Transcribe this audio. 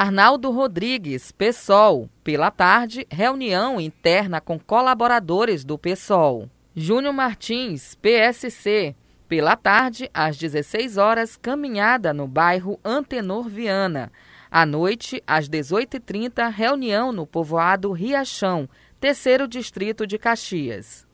Arnaldo Rodrigues, PSOL. Pela tarde, reunião interna com colaboradores do PSOL. Júnior Martins, PSC. Pela tarde, às 16 horas, caminhada no bairro Antenor Viana. À noite, às 18h30, reunião no povoado Riachão, terceiro distrito de Caxias.